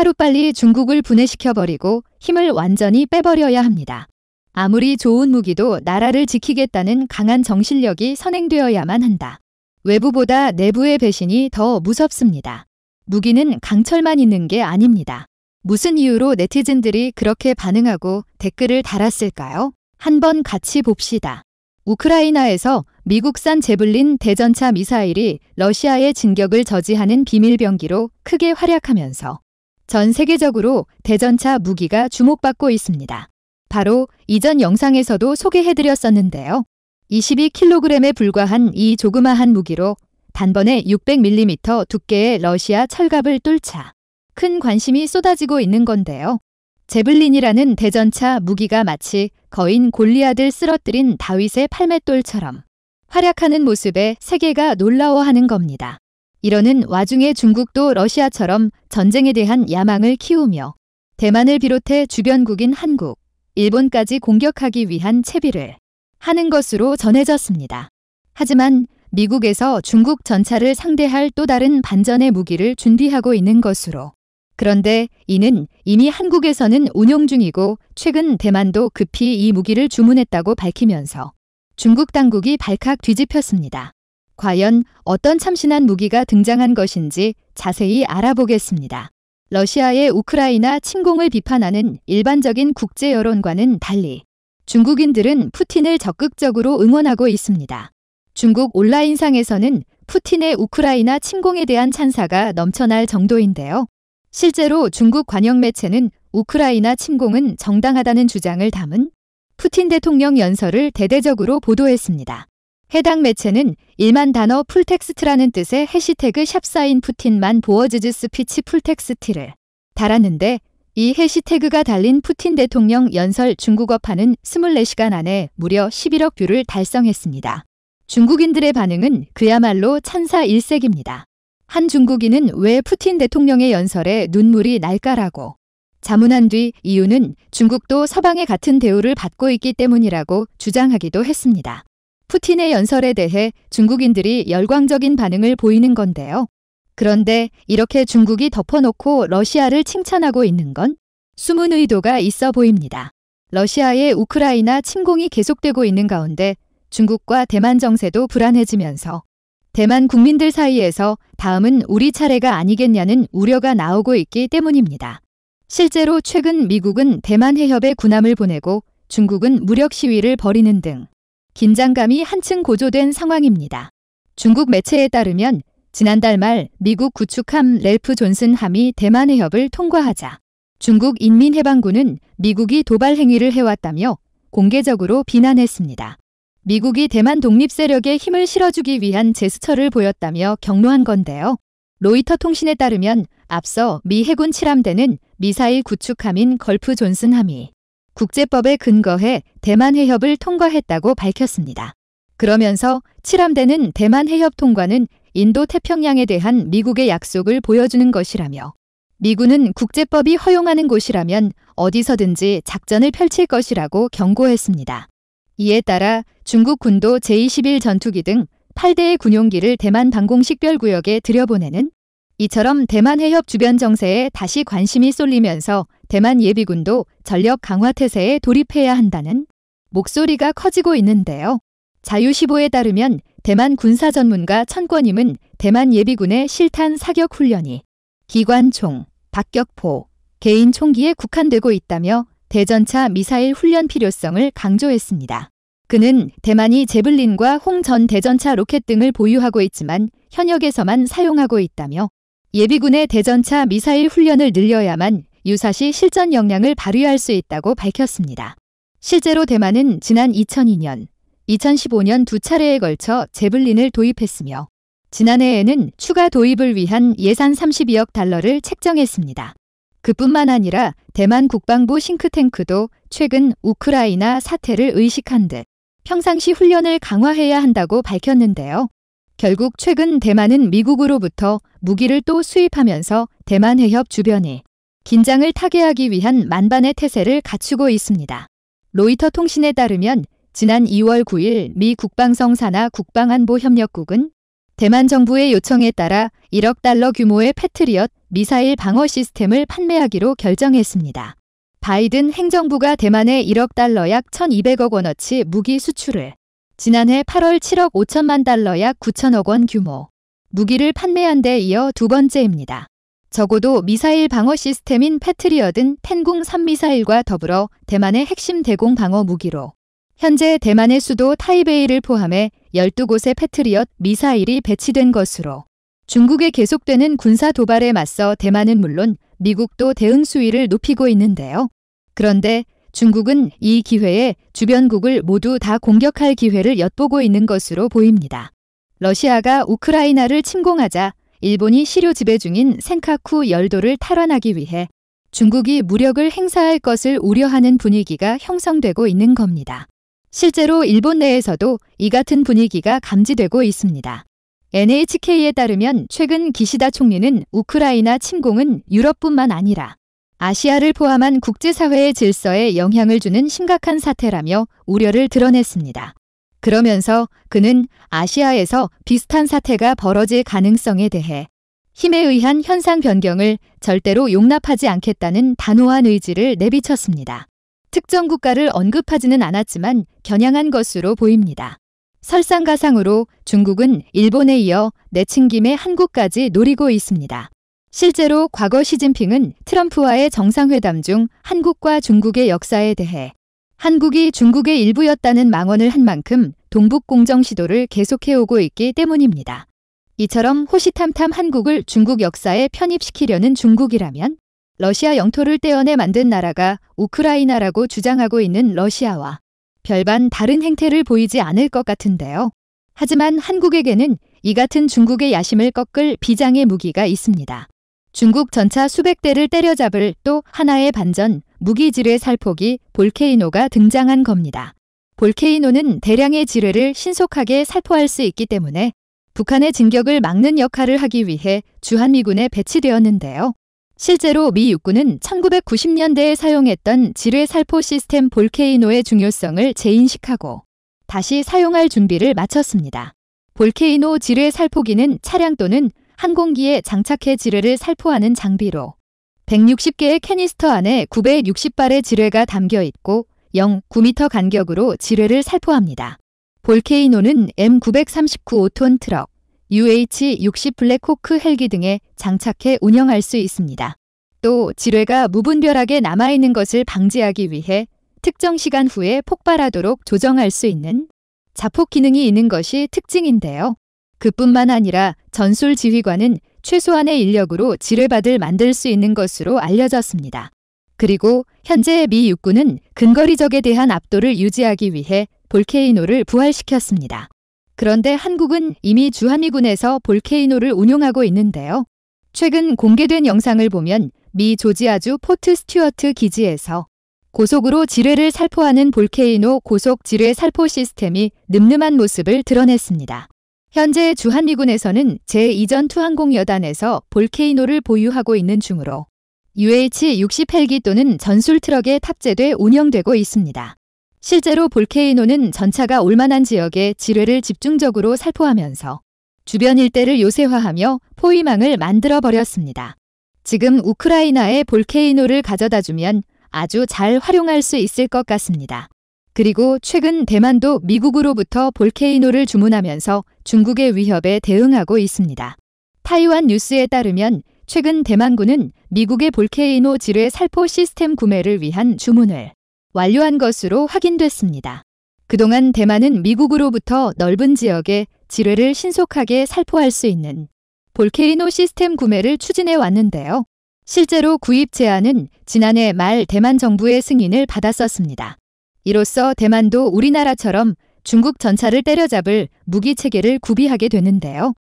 하루빨리 중국을 분해시켜버리고 힘을 완전히 빼버려야 합니다. 아무리 좋은 무기도 나라를 지키겠다는 강한 정신력이 선행되어야만 한다. 외부보다 내부의 배신이 더 무섭습니다. 무기는 강철만 있는 게 아닙니다. 무슨 이유로 네티즌들이 그렇게 반응하고 댓글을 달았을까요? 한번 같이 봅시다. 우크라이나에서 미국산 제블린 대전차 미사일이 러시아의 진격을 저지하는 비밀병기로 크게 활약하면서 전 세계적으로 대전차 무기가 주목받고 있습니다. 바로 이전 영상에서도 소개해드렸었는데요. 22kg에 불과한 이 조그마한 무기로 단번에 600mm 두께의 러시아 철갑을 뚫자 큰 관심이 쏟아지고 있는 건데요. 제블린이라는 대전차 무기가 마치 거인 골리앗을 쓰러뜨린 다윗의 팔맷돌처럼 활약하는 모습에 세계가 놀라워하는 겁니다. 이러는 와중에 중국도 러시아처럼 전쟁에 대한 야망을 키우며 대만을 비롯해 주변국인 한국, 일본까지 공격하기 위한 채비를 하는 것으로 전해졌습니다. 하지만 미국에서 중국 전차를 상대할 또 다른 반전의 무기를 준비하고 있는 것으로. 그런데 이는 이미 한국에서는 운용 중이고 최근 대만도 급히 이 무기를 주문했다고 밝히면서 중국 당국이 발칵 뒤집혔습니다. 과연 어떤 참신한 무기가 등장한 것인지 자세히 알아보겠습니다. 러시아의 우크라이나 침공을 비판하는 일반적인 국제 여론과는 달리 중국인들은 푸틴을 적극적으로 응원하고 있습니다. 중국 온라인상에서는 푸틴의 우크라이나 침공에 대한 찬사가 넘쳐날 정도인데요. 실제로 중국 관영 매체는 우크라이나 침공은 정당하다는 주장을 담은 푸틴 대통령 연설을 대대적으로 보도했습니다. 해당 매체는 1만 단어 풀텍스트라는 뜻의 해시태그 샵사인 푸틴만 보어즈즈 스피치 풀텍스트를 달았는데 이 해시태그가 달린 푸틴 대통령 연설 중국어판은 24시간 안에 무려 11억 뷰를 달성했습니다. 중국인들의 반응은 그야말로 찬사 일색입니다. 한 중국인은 왜 푸틴 대통령의 연설에 눈물이 날까라고 자문한 뒤 이유는 중국도 서방의 같은 대우를 받고 있기 때문이라고 주장하기도 했습니다. 푸틴의 연설에 대해 중국인들이 열광적인 반응을 보이는 건데요. 그런데 이렇게 중국이 덮어놓고 러시아를 칭찬하고 있는 건 숨은 의도가 있어 보입니다. 러시아의 우크라이나 침공이 계속되고 있는 가운데 중국과 대만 정세도 불안해지면서 대만 국민들 사이에서 다음은 우리 차례가 아니겠냐는 우려가 나오고 있기 때문입니다. 실제로 최근 미국은 대만 해협에 군함을 보내고 중국은 무력 시위를 벌이는 등 긴장감이 한층 고조된 상황입니다. 중국 매체에 따르면 지난달 말 미국 구축함 렐프 존슨 함이 대만 해협을 통과하자 중국 인민해방군은 미국이 도발 행위를 해왔다며 공개적으로 비난했습니다. 미국이 대만 독립 세력에 힘을 실어주기 위한 제스처를 보였다며 경로한 건데요. 로이터 통신에 따르면 앞서 미 해군 칠함대는 미사일 구축함인 걸프 존슨함이 국제법에 근거해 대만 해협을 통과했다고 밝혔습니다. 그러면서 칠함대는 대만 해협 통과는 인도 태평양에 대한 미국의 약속을 보여주는 것이라며 미군은 국제법이 허용하는 곳이라면 어디서든지 작전을 펼칠 것이라고 경고했습니다. 이에 따라 중국 군도 제21 전투기 등 8대의 군용기를 대만 방공 식별구역에 들여보내는 이처럼 대만 해협 주변 정세에 다시 관심이 쏠리면서 대만 예비군도 전력 강화 태세에 돌입해야 한다는 목소리가 커지고 있는데요. 자유시보에 따르면 대만 군사 전문가 천권임은 대만 예비군의 실탄 사격 훈련이 기관총, 박격포, 개인 총기에 국한되고 있다며 대전차 미사일 훈련 필요성을 강조했습니다. 그는 대만이 제블린과 홍전 대전차 로켓 등을 보유하고 있지만 현역에서만 사용하고 있다며 예비군의 대전차 미사일 훈련을 늘려야만 유사시 실전 역량을 발휘할 수 있다고 밝혔습니다. 실제로 대만은 지난 2002년, 2015년 두 차례에 걸쳐 제블린을 도입했으며 지난해에는 추가 도입을 위한 예산 32억 달러를 책정했습니다. 그뿐만 아니라 대만 국방부 싱크탱크도 최근 우크라이나 사태를 의식한 듯 평상시 훈련을 강화해야 한다고 밝혔는데요. 결국 최근 대만은 미국으로부터 무기를 또 수입하면서 대만 해협 주변에 긴장을 타개하기 위한 만반의 태세를 갖추고 있습니다. 로이터 통신에 따르면 지난 2월 9일 미 국방성 산하 국방안보협력국은 대만 정부의 요청에 따라 1억 달러 규모의 패트리엇 미사일 방어 시스템을 판매하기로 결정했습니다. 바이든 행정부가 대만에 1억 달러 약 1,200억 원어치 무기 수출을 지난해 8월 7억 5천만 달러 약 9천억 원 규모 무기를 판매한 데 이어 두 번째입니다. 적어도 미사일 방어 시스템인 패트리어든 펜궁 3미사일과 더불어 대만의 핵심 대공 방어 무기로 현재 대만의 수도 타이베이를 포함해 12곳의 패트리엇 미사일이 배치된 것으로 중국의 계속되는 군사 도발에 맞서 대만은 물론 미국도 대응 수위를 높이고 있는데요. 그런데 중국은 이 기회에 주변국을 모두 다 공격할 기회를 엿보고 있는 것으로 보입니다. 러시아가 우크라이나를 침공하자 일본이 시료 지배 중인 생카쿠 열도를 탈환하기 위해 중국이 무력을 행사할 것을 우려하는 분위기가 형성되고 있는 겁니다. 실제로 일본 내에서도 이 같은 분위기가 감지되고 있습니다. NHK에 따르면 최근 기시다 총리는 우크라이나 침공은 유럽뿐만 아니라 아시아를 포함한 국제사회의 질서에 영향을 주는 심각한 사태라며 우려를 드러냈습니다. 그러면서 그는 아시아에서 비슷한 사태가 벌어질 가능성에 대해 힘에 의한 현상 변경을 절대로 용납하지 않겠다는 단호한 의지를 내비쳤습니다. 특정 국가를 언급하지는 않았지만 겨냥한 것으로 보입니다. 설상가상으로 중국은 일본에 이어 내친김에 한국까지 노리고 있습니다. 실제로 과거 시진핑은 트럼프와의 정상회담 중 한국과 중국의 역사에 대해 한국이 중국의 일부였다는 망언을 한 만큼 동북공정 시도를 계속해오고 있기 때문입니다. 이처럼 호시탐탐 한국을 중국 역사에 편입시키려는 중국이라면 러시아 영토를 떼어내 만든 나라가 우크라이나라고 주장하고 있는 러시아와 별반 다른 행태를 보이지 않을 것 같은데요. 하지만 한국에게는 이 같은 중국의 야심을 꺾을 비장의 무기가 있습니다. 중국 전차 수백 대를 때려잡을 또 하나의 반전, 무기지뢰 살포기 볼케이노가 등장한 겁니다. 볼케이노는 대량의 지뢰를 신속하게 살포할 수 있기 때문에 북한의 진격을 막는 역할을 하기 위해 주한미군에 배치되었는데요. 실제로 미 육군은 1990년대에 사용했던 지뢰 살포 시스템 볼케이노의 중요성을 재인식하고 다시 사용할 준비를 마쳤습니다. 볼케이노 지뢰 살포기는 차량 또는 항공기에 장착해 지뢰를 살포하는 장비로 160개의 캐니스터 안에 960발의 지뢰가 담겨 있고 0, 9m 간격으로 지뢰를 살포합니다. 볼케이노는 M939 5톤 트럭, UH-60 블랙호크 헬기 등에 장착해 운영할 수 있습니다. 또 지뢰가 무분별하게 남아있는 것을 방지하기 위해 특정 시간 후에 폭발하도록 조정할 수 있는 자폭 기능이 있는 것이 특징인데요. 그뿐만 아니라 전술 지휘관은 최소한의 인력으로 지뢰밭을 만들 수 있는 것으로 알려졌습니다. 그리고 현재 미 육군은 근거리 적에 대한 압도를 유지하기 위해 볼케이노를 부활시켰습니다. 그런데 한국은 이미 주한미군에서 볼케이노를 운용하고 있는데요. 최근 공개된 영상을 보면 미 조지아주 포트 스튜어트 기지에서 고속으로 지뢰를 살포하는 볼케이노 고속 지뢰 살포 시스템이 늠름한 모습을 드러냈습니다. 현재 주한미군에서는 제2전투 항공여단에서 볼케이노를 보유하고 있는 중으로 UH-60 헬기 또는 전술 트럭에 탑재돼 운영되고 있습니다. 실제로 볼케이노는 전차가 올만한 지역에 지뢰를 집중적으로 살포하면서 주변 일대를 요새화하며 포위망을 만들어 버렸습니다. 지금 우크라이나에 볼케이노를 가져다 주면 아주 잘 활용할 수 있을 것 같습니다. 그리고 최근 대만도 미국으로부터 볼케이노를 주문하면서 중국의 위협에 대응하고 있습니다. 타이완 뉴스에 따르면 최근 대만군은 미국의 볼케이노 지뢰 살포 시스템 구매를 위한 주문을 완료한 것으로 확인됐습니다. 그동안 대만은 미국으로부터 넓은 지역에 지뢰를 신속하게 살포할 수 있는 볼케이노 시스템 구매를 추진해 왔는데요. 실제로 구입 제안은 지난해 말 대만 정부의 승인을 받았었습니다. 이로써 대만도 우리나라처럼 중국 전차를 때려잡을 무기 체계를 구비하게 되는데요.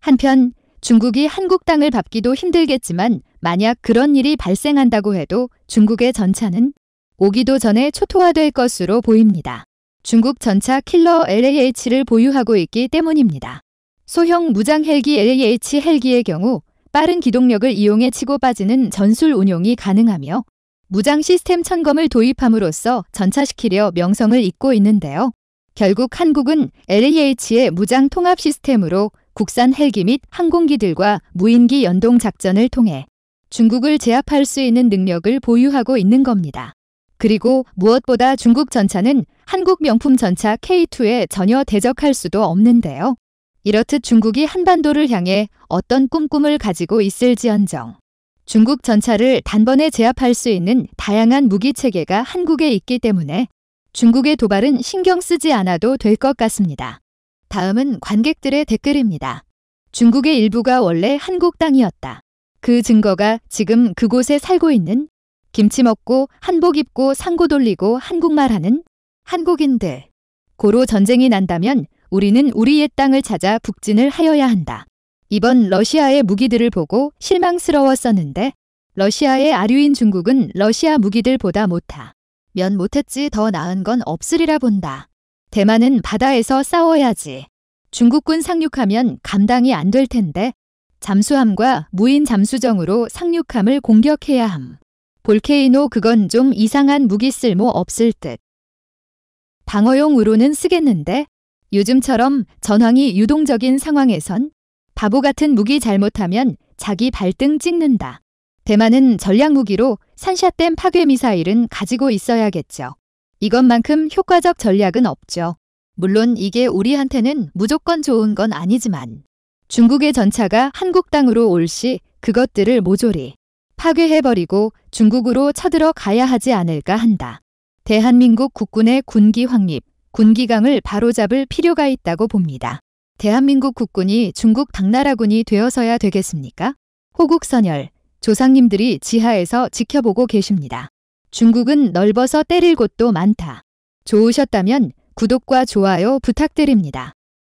한편 중국이 한국 땅을 밟기도 힘들겠지만 만약 그런 일이 발생한다고 해도 중국의 전차는 오기도 전에 초토화될 것으로 보입니다. 중국 전차 킬러 LAH를 보유하고 있기 때문입니다. 소형 무장 헬기 LAH 헬기의 경우 빠른 기동력을 이용해 치고 빠지는 전술 운용이 가능하며 무장 시스템 천검을 도입함으로써 전차시키려 명성을 잇고 있는데요. 결국 한국은 LAH의 무장 통합 시스템으로 국산 헬기 및 항공기들과 무인기 연동 작전을 통해 중국을 제압할 수 있는 능력을 보유하고 있는 겁니다. 그리고 무엇보다 중국 전차는 한국 명품 전차 K2에 전혀 대적할 수도 없는데요. 이렇듯 중국이 한반도를 향해 어떤 꿈꿈을 가지고 있을지언정 중국 전차를 단번에 제압할 수 있는 다양한 무기 체계가 한국에 있기 때문에 중국의 도발은 신경 쓰지 않아도 될 것 같습니다. 다음은 관객들의 댓글입니다. 중국의 일부가 원래 한국 땅이었다. 그 증거가 지금 그곳에 살고 있는 김치 먹고 한복 입고 상고 돌리고 한국말 하는 한국인들. 고로 전쟁이 난다면 우리는 우리의 땅을 찾아 북진을 하여야 한다. 이번 러시아의 무기들을 보고 실망스러웠었는데 러시아의 아류인 중국은 러시아 무기들보다 못하. 면 못했지 더 나은 건 없으리라 본다. 대만은 바다에서 싸워야지. 중국군 상륙하면 감당이 안 될 텐데 잠수함과 무인 잠수정으로 상륙함을 공격해야 함. 볼케이노 그건 좀 이상한 무기 쓸모 없을 듯. 방어용으로는 쓰겠는데 요즘처럼 전황이 유동적인 상황에선 바보 같은 무기 잘못하면 자기 발등 찍는다. 대만은 전략 무기로 산샷된 파괴 미사일은 가지고 있어야겠죠. 이것만큼 효과적 전략은 없죠. 물론 이게 우리한테는 무조건 좋은 건 아니지만 중국의 전차가 한국 땅으로 올 시 그것들을 모조리 파괴해버리고 중국으로 쳐들어 가야 하지 않을까 한다. 대한민국 국군의 군기 확립, 군기강을 바로잡을 필요가 있다고 봅니다. 대한민국 국군이 중국 당나라군이 되어서야 되겠습니까? 호국선열, 조상님들이 지하에서 지켜보고 계십니다. 중국은 넓어서 때릴 곳도 많다. 좋으셨다면 구독과 좋아요 부탁드립니다.